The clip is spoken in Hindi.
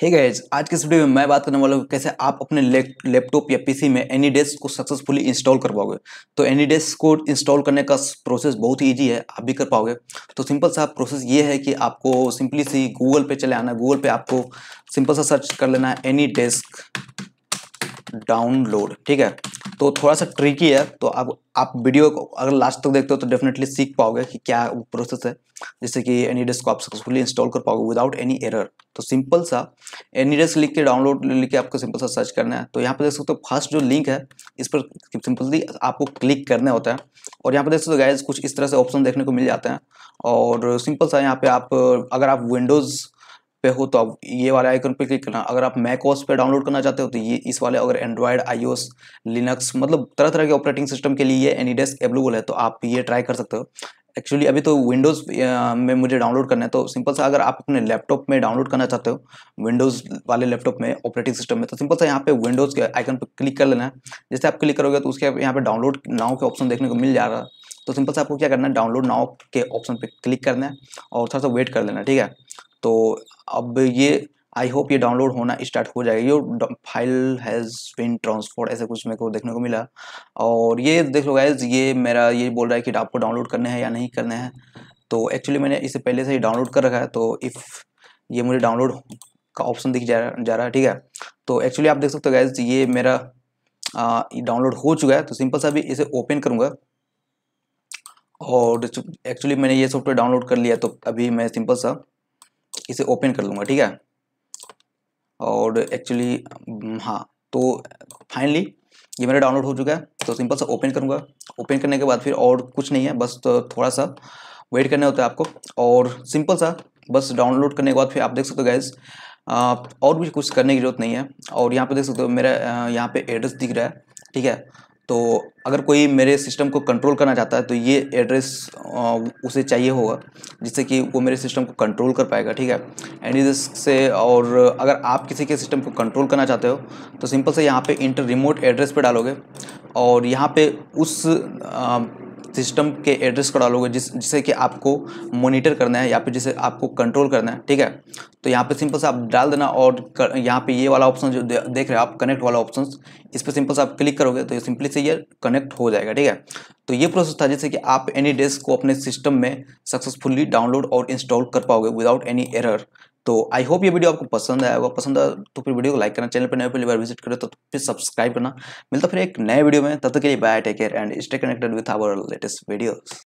हे hey गाइज आज के इस वीडियो में मैं बात करने वाला हूँ कैसे आप अपने लैपटॉप या पीसी में एनी डेस्क को सक्सेसफुली इंस्टॉल कर पाओगे तो एनी डेस्क को इंस्टॉल करने का प्रोसेस बहुत ही ईजी है आप भी कर पाओगे तो सिंपल सा प्रोसेस ये है कि आपको सिंपली सी गूगल पे चले आना गूगल पे आपको सिंपल सा सर्च कर लेना है एनी डेस्क डाउनलोड ठीक है तो थोड़ा सा ट्रिकी है तो आप आप वीडियो को अगर लास्ट तक देखते हो तो डेफिनेटली सीख पाओगे कि क्या वो प्रोसेस है जैसे कि एनी डेस्क को आप सक्सेसफुली इंस्टॉल कर पाओगे विदाउट एनी एरर तो सिंपल सा एनी डेस्क लिख के डाउनलोड लिख के आपको सिंपल सा सर्च करना है तो यहाँ पर देख सकते हो फर्स्ट जो लिंक है इस पर सिंपली आपको क्लिक करना होता है और यहाँ पर देख सकते हो गैस कुछ इस तरह से ऑप्शन देखने को मिल जाते हैं और सिंपल सा यहाँ पर आप अगर आप विंडोज़ पे हो तो आप ये वाले आइकन पे क्लिक करना अगर आप मैक ओस पे डाउनलोड करना चाहते हो तो ये इस वाले अगर एंड्रॉयड आईओएस लिनक्स मतलब तरह तरह के ऑपरेटिंग सिस्टम के लिए ये एनी डेस्क अवेलेबल है तो आप ये ट्राई कर सकते हो एक्चुअली अभी तो विंडोज़ में मुझे डाउनलोड करना है तो सिंपल सा अगर आप अपने लैपटॉप में डाउनलोड करना चाहते हो विंडोज़ वाले लैपटॉप में ऑपरेटिंग सिस्टम में तो सिंपल सा यहाँ पे विंडोज़ के आइकन पर क्लिक कर लेना है जैसे आप क्लिक करोगे तो उसके यहाँ पे डाउनलोड नाव के ऑप्शन देखने को मिल जा रहा है तो सिंपल से आपको क्या करना है डाउनलोड नाव के ऑप्शन पे क्लिक करना है और थोड़ा सा वेट कर लेना ठीक है तो अब ये आई होप ये डाउनलोड होना स्टार्ट हो जाएगा your file has been transferred ऐसे कुछ मेरे को देखने को मिला और ये देख लो गाइज ये मेरा ये बोल रहा है कि आपको डाउनलोड करने हैं या नहीं करने हैं तो एक्चुअली मैंने इसे पहले से ही डाउनलोड कर रखा है तो इफ़ ये मुझे डाउनलोड का ऑप्शन दिख जा जा रहा है ठीक है तो एक्चुअली आप देख सकते हो गैज ये मेरा डाउनलोड हो चुका है तो सिंपल सा भी इसे ओपन करूँगा और एक्चुअली मैंने ये सॉफ्टवेयर डाउनलोड कर लिया तो अभी मैं सिंपल सा इसे ओपन कर लूँगा ठीक है और एक्चुअली हम्म, हाँ तो फाइनली ये मेरा डाउनलोड हो चुका है तो सिंपल सा ओपन करूँगा ओपन करने के बाद फिर और कुछ नहीं है बस तो थोड़ा सा वेट करना होता है आपको और सिंपल सा बस डाउनलोड करने के बाद फिर आप देख सकते हो गैस और भी कुछ करने की जरूरत नहीं है और यहाँ पे देख सकते हो मेरा यहाँ पे एड्रेस दिख रहा है ठीक है तो अगर कोई मेरे सिस्टम को कंट्रोल करना चाहता है तो ये एड्रेस उसे चाहिए होगा जिससे कि वो मेरे सिस्टम को कंट्रोल कर पाएगा ठीक है एंड से और अगर आप किसी के सिस्टम को कंट्रोल करना चाहते हो तो सिंपल से यहाँ पे इंटर रिमोट एड्रेस पे डालोगे और यहाँ पे उस सिस्टम के एड्रेस को डालोगे जिस जिसे कि आपको मोनिटर करना है या फिर जिसे आपको कंट्रोल करना है ठीक है तो यहाँ पे सिंपल से आप डाल देना और यहाँ पे ये वाला ऑप्शन जो देख रहे हो आप कनेक्ट वाला ऑप्शन इस पर सिंपल से आप क्लिक करोगे तो ये सिंपली से ये कनेक्ट हो जाएगा ठीक है तो ये प्रोसेस था जैसे कि आप एनी डेस्क को अपने सिस्टम में सक्सेसफुली डाउनलोड और इंस्टॉल कर पाओगे विदाउट एनी एरर तो आई होप ये वीडियो आपको पसंद आया होगा पसंद आया तो फिर वीडियो को लाइक करना चैनल पर नए पहली बार विजिट करें तो फिर सब्सक्राइब करना मिलता फिर एक नए वीडियो में तब तक के लिए bye take care and stay connected with our latest videos